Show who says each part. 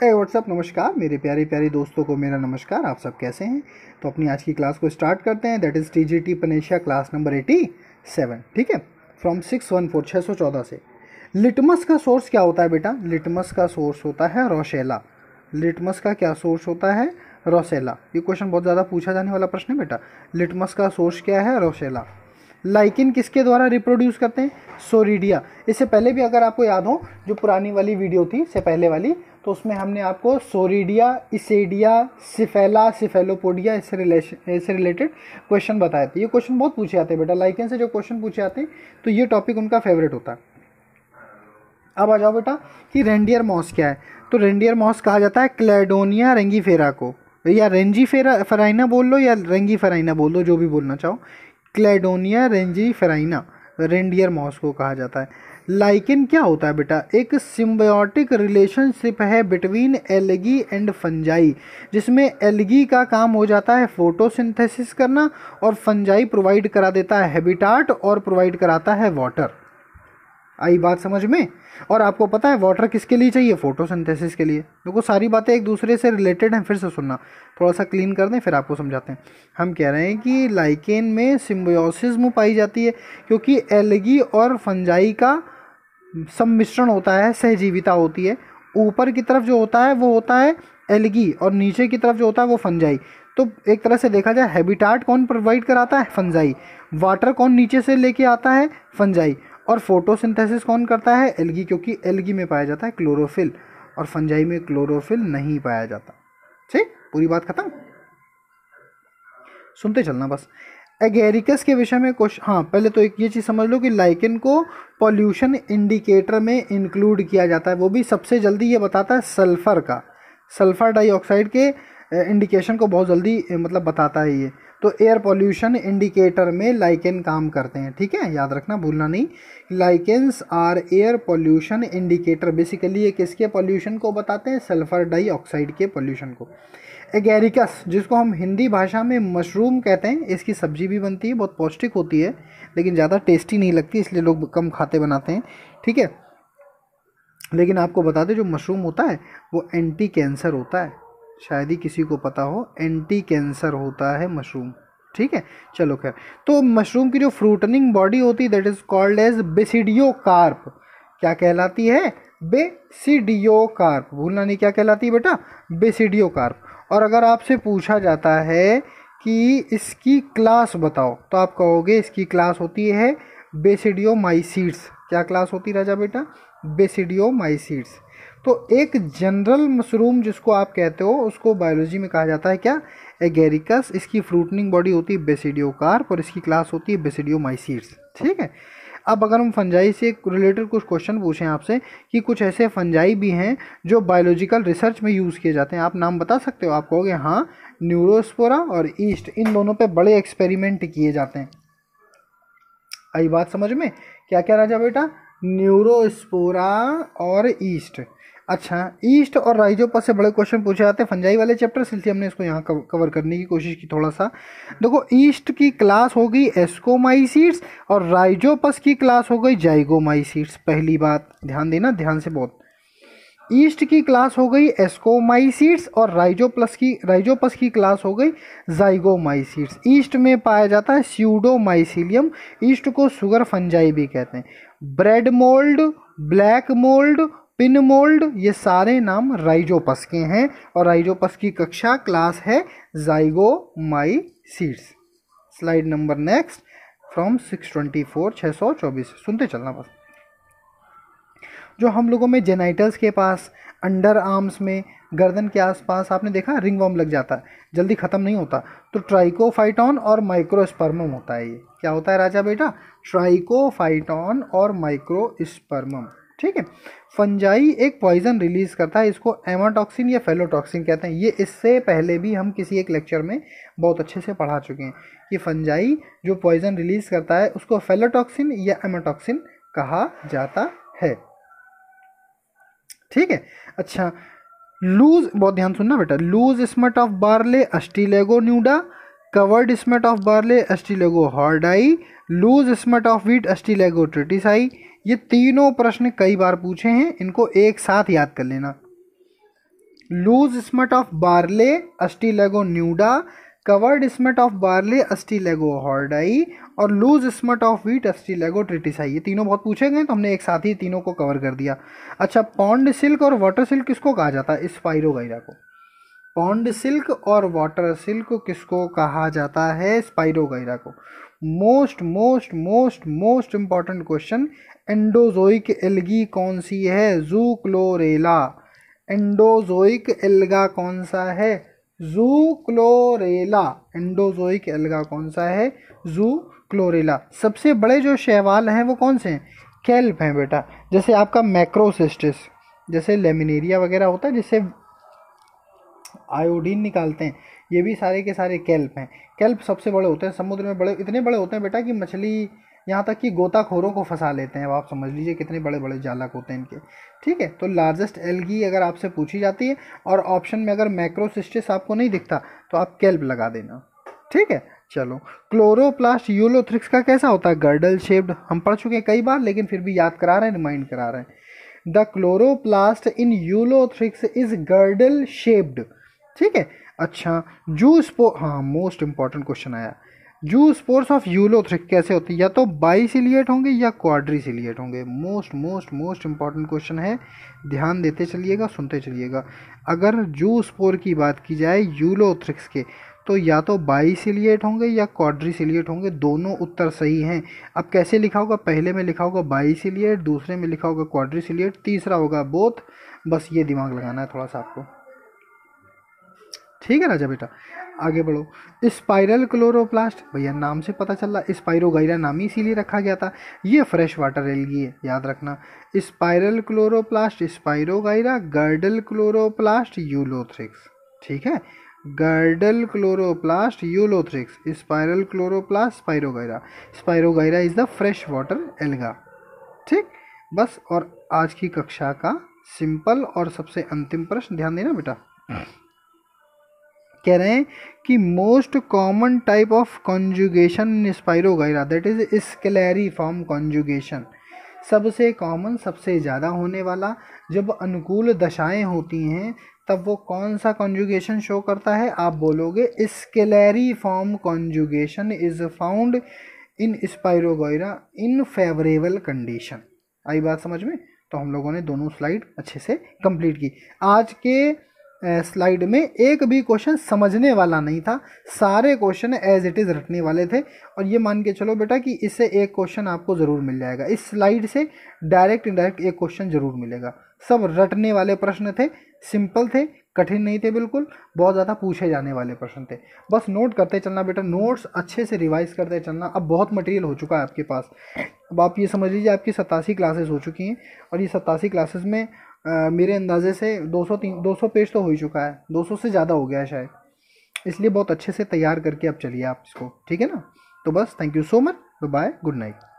Speaker 1: है hey, WhatsApp नमस्कार मेरे प्यारे प्यारे दोस्तों को मेरा नमस्कार आप सब कैसे हैं तो अपनी आज की क्लास को स्टार्ट करते हैं that is T G T Panacea class number eighty seven ठीक है फ्रॉम सिक्स वन फोर छः सौ चौदह से लिटमस का सोर्स क्या होता है बेटा लिटमस का सोर्स होता है रोशेला लिटमस का क्या सोर्स होता है रोसेला ये क्वेश्चन बहुत ज़्यादा पूछा जाने वाला प्रश्न है बेटा लिटमस का सोर्स क्या है रोसेला लाइकिन किसके द्वारा रिप्रोड्यूस करते हैं सोरीडिया इससे पहले भी अगर आपको याद हो जो पुरानी वाली वीडियो थी इससे पहले वाली तो उसमें हमने आपको सोरीडिया इसेडिया सिफेला सिफेलोपोडिया इससे रिलेशन इससे रिलेटेड क्वेश्चन बताए थे ये क्वेश्चन बहुत पूछे आते हैं बेटा लाइकन से जो क्वेश्चन पूछे आते हैं तो ये टॉपिक उनका फेवरेट होता है अब आ जाओ बेटा कि रेंडियर मॉस क्या है तो रेंडियर मॉस कहा जाता है क्लेडोनिया रेंगीफेरा को या रेंजी फेरा फराइना बोल लो या रेंगी फेराइना बोल लो जो भी बोलना चाहो Cladonia rangiferina reindeer moss को कहा जाता है लाइकिन क्या होता है बेटा एक सिम्बायोटिक रिलेशनशिप है बिटवीन एलगी एंड फंजाई जिसमें एलगी का काम हो जाता है फोटोसिंथेसिस करना और फंजाई प्रोवाइड करा देता है हैबिटाट और प्रोवाइड कराता है वाटर आई बात समझ में और आपको पता है वाटर किसके लिए चाहिए फोटोसिंथेसिस के लिए देखो सारी बातें एक दूसरे से रिलेटेड हैं फिर से सुनना थोड़ा सा क्लीन कर दें फिर आपको समझाते हैं हम कह रहे हैं कि लाइकेन में सिम्बोसिज्म पाई जाती है क्योंकि एलगी और फंजाई का सम्मिश्रण होता है सहजीविता होती है ऊपर की तरफ जो होता है वो होता है एलगी और नीचे की तरफ जो होता है वो फंजाई तो एक तरह से देखा जाए हैबिटाट कौन प्रोवाइड कराता है फंजाई वाटर कौन नीचे से लेके आता है फंजाई और फोटोसिंथेसिस कौन करता है एलगी क्योंकि एलगी में पाया जाता है क्लोरोफिल और फंजाई में क्लोरोफिल नहीं पाया जाता ठीक पूरी बात खत्म सुनते चलना बस एगेरिकस के विषय में कुछ हाँ पहले तो एक ये चीज़ समझ लो कि लाइकिन को पॉल्यूशन इंडिकेटर में इंक्लूड किया जाता है वो भी सबसे जल्दी ये बताता है सल्फ़र का सल्फ़र डाइऑक्साइड के इंडिकेशन को बहुत जल्दी मतलब बताता है ये तो एयर पॉल्यूशन इंडिकेटर में लाइकेन काम करते हैं ठीक है याद रखना भूलना नहीं lichens are air pollution indicator basically ये किसके पॉल्यूशन को बताते हैं सल्फ़र डाइऑक्साइड के पॉल्यूशन को एगेरिकस जिसको हम हिंदी भाषा में मशरूम कहते हैं इसकी सब्जी भी बनती है बहुत पौष्टिक होती है लेकिन ज़्यादा टेस्टी नहीं लगती इसलिए लोग कम खाते बनाते हैं ठीक है लेकिन आपको बता दें जो मशरूम होता है वो एंटी कैंसर होता है शायद ही किसी को पता हो एंटी कैंसर होता है मशरूम ठीक है चलो खैर तो मशरूम की जो फ्रूटनिंग बॉडी होती है that is called as basidiocarp क्या कहलाती है बेसिडियो कार्प भूलना नहीं क्या कहलाती है बेटा बेसिडियो कार्प और अगर आपसे पूछा जाता है कि इसकी क्लास बताओ तो आप कहोगे इसकी क्लास होती है बेसिडियो माइसीड्स क्या क्लास होती राजा बेटा बेसिडियो माइसीड्स तो एक जनरल मशरूम जिसको आप कहते हो उसको बायोलॉजी में कहा जाता है क्या एगेरिकस इसकी फ्रूटनिंग बॉडी होती है बेसिडियोकार्प और इसकी क्लास होती है बेसिडियो माइसीड्स ठीक है अब अगर हम फंजाई से रिलेटेड कुछ क्वेश्चन पूछें आपसे कि कुछ ऐसे फंजाई भी हैं जो बायोलॉजिकल रिसर्च में यूज़ किए जाते हैं आप नाम बता सकते हो आप कहोगे हाँ न्यूरोस्पोरा और ईस्ट इन दोनों पे बड़े एक्सपेरिमेंट किए जाते हैं आई बात समझ में क्या क्या राजा बेटा न्यूरोस्पोरा और ईस्ट अच्छा ईस्ट और राइजोपस से बड़े क्वेश्चन पूछे जाते हैं फंजाई वाले चैप्टर इसलिए हमने इसको यहाँ कवर करने की कोशिश की थोड़ा सा देखो ईस्ट की क्लास हो गई एस्कोमाइसीड्स और राइजोपस की क्लास हो गई जाइगोमाइसीड्स पहली बात ध्यान देना ध्यान से बहुत ईस्ट की क्लास हो गई एस्कोमाइसीड्स और प्लस की राइजोपस की क्लास हो गई जाइगोमाइसीड्स ईस्ट में पाया जाता है स्यूडोमाइसिलियम ईस्ट को सुगर फंजाई भी कहते हैं bread mould black mould pin mould ये सारे नाम राइजोपस के हैं और राइजोपस की कक्षा क्लास है zygo seeds slide number next from 624 624 सुनते चलना बस जो हम लोगों में जेनाइटल्स के पास अंडर आर्म्स में गर्दन के आसपास आपने देखा रिंग वॉम लग जाता है जल्दी ख़त्म नहीं होता तो ट्राइकोफाइटॉन और माइक्रोस्पर्मम होता है ये क्या होता है राजा बेटा ट्राइकोफाइटॉन और माइक्रोस्पर्मम ठीक है फंजाई एक पॉइजन रिलीज करता है इसको एमाटॉक्सिन या फेलोटॉक्सिन कहते हैं ये इससे पहले भी हम किसी एक लेक्चर में बहुत अच्छे से पढ़ा चुके हैं कि फंजाई जो पॉइजन रिलीज करता है उसको फेलोटॉक्सिन या एमाटॉक्सिन कहा जाता है ठीक है अच्छा लूज बहुत ध्यान सुनना बेटा loose smut of barley Ustilago nuda covered smut of barley Ustilago hordei loose smut of wheat Ustilago tritici ये तीनों प्रश्न कई बार पूछे हैं इनको एक साथ याद कर लेना loose smut of barley Ustilago nuda covered smut of barley lago hordei और loose smut of wheat Ustilago tritici ये तीनों बहुत पूछे गए तो हमने एक साथ ही तीनों को कवर कर दिया अच्छा पॉन्ड सिल्क और वाटर सिल्क किसको कहा जाता है स्पायरोगाइरा को पॉन्ड सिल्क और वाटर सिल्क किसको कहा जाता है स्पायरोगाइरा को most most most most important question endozoic algae कौन सी है जू क्लोरेला एंडोजोइक एल्गा कौन सा है जू क्लोरेला एंडोजोइक एल्गा कौन सा है जू क्लोरेला सबसे बड़े जो शैवाल हैं वो कौन से हैं कैल्प हैं बेटा जैसे आपका मैक्रोसिस्टिस जैसे लेमिनेरिया वगैरह होता है जिससे आयोडीन निकालते हैं ये भी सारे के सारे कैल्प हैं कैल्प सबसे बड़े होते हैं समुद्र में बड़े इतने बड़े होते हैं बेटा कि मछली यहाँ तक कि गोताखोरों को फंसा लेते हैं अब आप समझ लीजिए कितने बड़े बड़े जालक होते हैं इनके ठीक है तो लार्जेस्ट एलगी अगर आपसे पूछी जाती है और ऑप्शन में अगर मैक्रोसिस्टिस आपको नहीं दिखता तो आप कैल्प लगा देना ठीक है चलो क्लोरोप्लास्ट यूलोथ्रिक्स का कैसा होता है गर्डल शेप्ड हम पढ़ चुके हैं कई बार लेकिन फिर भी याद करा रहे हैं रिमाइंड करा रहे हैं the chloroplast in Ulothrix is girdle shaped ठीक है अच्छा जू स्पो हाँ मोस्ट इंपॉर्टेंट क्वेश्चन आया जू स्पोर्स ऑफ थ्रिक कैसे होते है या तो बाइसिलिएट होंगे या क्वाड्रीसिलिएट होंगे most most most important question है ध्यान देते चलिएगा सुनते चलिएगा अगर जू स्पोर की बात की जाए यूलोथ्रिक्स के तो या तो बाइसिलिएट होंगे या क्वाड्रीसिलिएट होंगे दोनों उत्तर सही हैं अब कैसे लिखा होगा पहले में लिखा होगा बाइसिलिएट दूसरे में लिखा होगा क्वाड्रीसिलिएट तीसरा होगा बोथ बस ये दिमाग लगाना है थोड़ा सा आपको ठीक है राजा बेटा आगे बढ़ो स्पाइरल क्लोरोप्लास्ट भैया नाम से पता चल रहा स्पायरोगाइरा नाम ही इसीलिए रखा गया था ये फ्रेश वाटर एलगी है याद रखना spiral chloroplast Spirogyra girdle chloroplast Ulothrix ठीक है girdle chloroplast Ulothrix spiral chloroplast Spirogyra Spirogyra is the fresh water alga ठीक बस और आज की कक्षा का सिंपल और सबसे अंतिम प्रश्न ध्यान देना बेटा कह रहे हैं कि most common type of conjugation in gyra that is form conjugation सबसे कॉमन सबसे ज़्यादा होने वाला जब अनुकूल दशाएं होती हैं तब वो कौन सा कॉन्जुगेशन शो करता है आप बोलोगे scalariform conjugation is found in Spirogyra in favourable condition आई बात समझ में तो हम लोगों ने दोनों स्लाइड अच्छे से कंप्लीट की आज के स्लाइड में एक भी क्वेश्चन समझने वाला नहीं था सारे क्वेश्चन एज इट इज़ रटने वाले थे और ये मान के चलो बेटा कि इससे एक क्वेश्चन आपको ज़रूर मिल जाएगा इस स्लाइड से डायरेक्ट इनडायरेक्ट एक क्वेश्चन ज़रूर मिलेगा सब रटने वाले प्रश्न थे सिंपल थे कठिन नहीं थे बिल्कुल बहुत ज़्यादा पूछे जाने वाले प्रश्न थे बस नोट करते चलना बेटा नोट्स अच्छे से रिवाइज करते चलना अब बहुत मटेरियल हो चुका है आपके पास अब आप ये समझ लीजिए आपकी सतासी क्लासेस हो चुकी हैं और ये सतासी क्लासेस में मेरे अंदाज़े से 200 तीन सौ पेज तो हो ही चुका है 200 से ज़्यादा हो गया है शायद इसलिए बहुत अच्छे से तैयार करके अब चलिए आप इसको ठीक है ना तो बस thank you so much bye good night